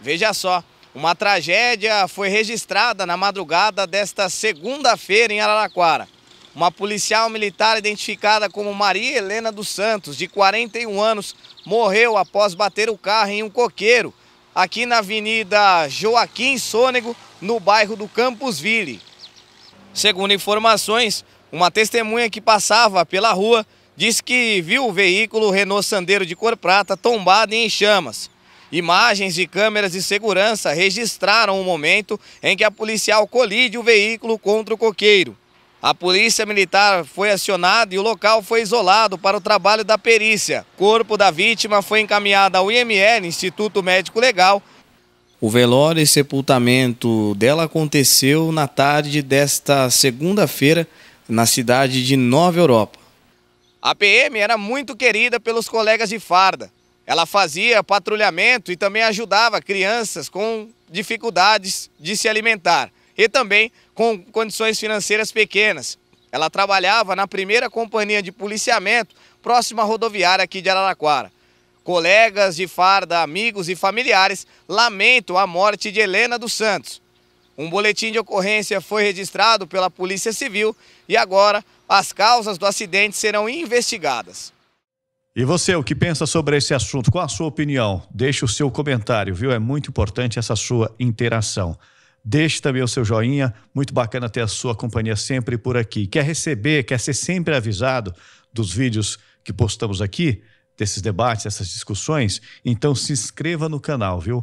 Veja só, uma tragédia foi registrada na madrugada desta segunda-feira em Araraquara. Uma policial militar identificada como Maria Helena dos Santos, de 41 anos, morreu após bater o carro em um coqueiro, aqui na Avenida Joaquim Sônego, no bairro do Campos Ville. Segundo informações, uma testemunha que passava pela rua disse que viu o veículo Renault Sandero de cor prata tombado em chamas. Imagens de câmeras de segurança registraram o momento em que a policial colide o veículo contra o coqueiro. A polícia militar foi acionada e o local foi isolado para o trabalho da perícia. corpo da vítima foi encaminhado ao IML, Instituto Médico Legal. O velório e sepultamento dela aconteceu na tarde desta segunda-feira na cidade de Nova Europa. A PM era muito querida pelos colegas de farda. Ela fazia patrulhamento e também ajudava crianças com dificuldades de se alimentar e também com condições financeiras pequenas. Ela trabalhava na primeira companhia de policiamento próxima à rodoviária aqui de Araraquara. Colegas de farda, amigos e familiares lamentam a morte de Helena dos Santos. Um boletim de ocorrência foi registrado pela Polícia Civil e agora as causas do acidente serão investigadas. E você, o que pensa sobre esse assunto? Qual a sua opinião? Deixe o seu comentário, viu? É muito importante essa sua interação. Deixe também o seu joinha, muito bacana ter a sua companhia sempre por aqui. Quer receber, quer ser sempre avisado dos vídeos que postamos aqui, desses debates, dessas discussões? Então se inscreva no canal, viu?